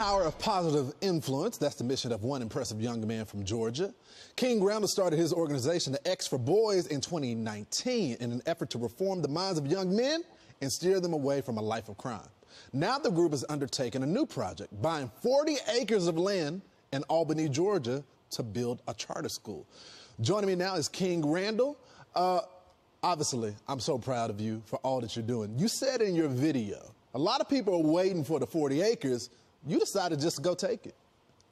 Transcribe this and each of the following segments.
Power of Positive Influence, that's the mission of one impressive young man from Georgia. King Randall. started his organization, the X for Boys, in 2019 in an effort to reform the minds of young men and steer them away from a life of crime. Now the group has undertaken a new project, buying 40 acres of land in Albany, Georgia, to build a charter school. Joining me now is King Randall. Uh, obviously, I'm so proud of you for all that you're doing. You said in your video, a lot of people are waiting for the 40 acres, you decided just to go take it.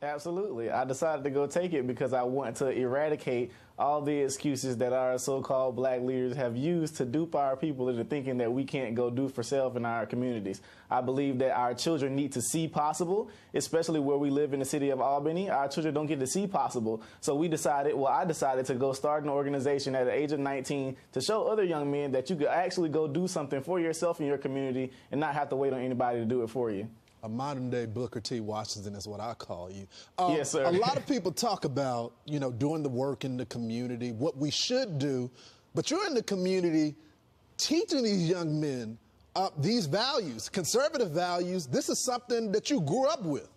Absolutely. I decided to go take it because I want to eradicate all the excuses that our so called black leaders have used to dupe our people into thinking that we can't go do for self in our communities. I believe that our children need to see possible, especially where we live in the city of Albany. Our children don't get to see possible. So we decided, well, I decided to go start an organization at the age of 19 to show other young men that you could actually go do something for yourself in your community and not have to wait on anybody to do it for you a modern day Booker T. Washington is what I call you. Um, yes, sir. a lot of people talk about, you know, doing the work in the community, what we should do, but you're in the community teaching these young men uh, these values, conservative values. This is something that you grew up with.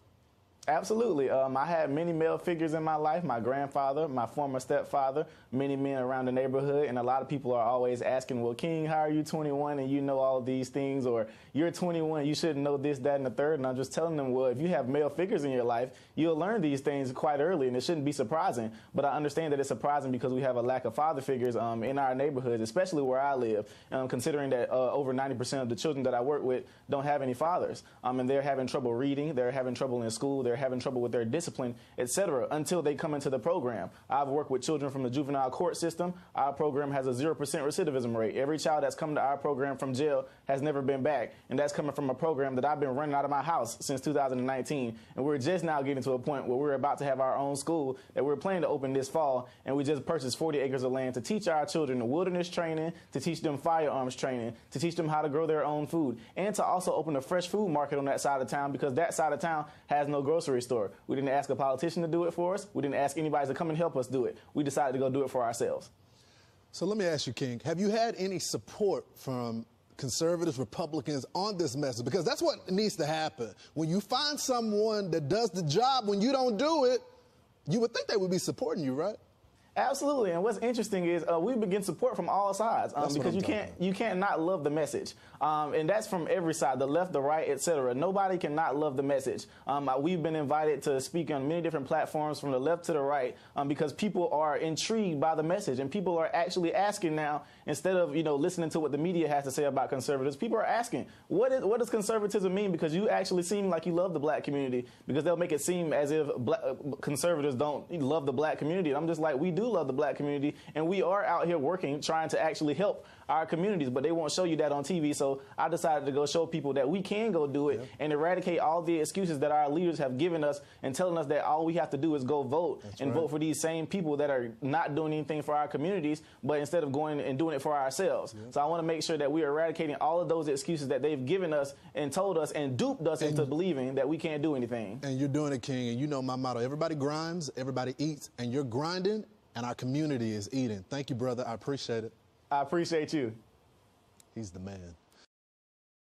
Absolutely. Um, I had many male figures in my life my grandfather, my former stepfather, many men around the neighborhood, and a lot of people are always asking, Well, King, how are you 21 and you know all these things? Or you're 21, you shouldn't know this, that, and the third. And I'm just telling them, Well, if you have male figures in your life, you'll learn these things quite early, and it shouldn't be surprising. But I understand that it's surprising because we have a lack of father figures um, in our neighborhoods, especially where I live, um, considering that uh, over 90% of the children that I work with don't have any fathers. Um, and they're having trouble reading, they're having trouble in school, they're having trouble with their discipline, etc., until they come into the program. I've worked with children from the juvenile court system. Our program has a 0% recidivism rate. Every child that's come to our program from jail has never been back, and that's coming from a program that I've been running out of my house since 2019. And we're just now getting to a point where we're about to have our own school that we're planning to open this fall, and we just purchased 40 acres of land to teach our children the wilderness training, to teach them firearms training, to teach them how to grow their own food, and to also open a fresh food market on that side of town because that side of town has no grocery grocery store. We didn't ask a politician to do it for us. We didn't ask anybody to come and help us do it. We decided to go do it for ourselves. So let me ask you, King, have you had any support from conservatives, Republicans on this message? Because that's what needs to happen. When you find someone that does the job when you don't do it, you would think they would be supporting you, right? Absolutely, and what's interesting is uh, we begin support from all sides um, because you can't about. you can't not love the message, um, and that's from every side, the left, the right, etc. Nobody can not love the message. Um, uh, we've been invited to speak on many different platforms from the left to the right um, because people are intrigued by the message, and people are actually asking now instead of you know listening to what the media has to say about conservatives. People are asking what is, what does conservatism mean because you actually seem like you love the black community because they'll make it seem as if black, uh, conservatives don't love the black community. And I'm just like we do do love the black community, and we are out here working, trying to actually help our communities, but they won't show you that on TV. So I decided to go show people that we can go do it and eradicate all the excuses that our leaders have given us and telling us that all we have to do is go vote That's and right. vote for these same people that are not doing anything for our communities, but instead of going and doing it for ourselves. So I want to make sure that we are eradicating all of those excuses that they've given us and told us and duped us and into believing that we can't do anything. And you're doing it, King. And you know my motto everybody grinds, everybody eats, and you're grinding and our community is eating. Thank you, brother. I appreciate it. I appreciate you. He's the man.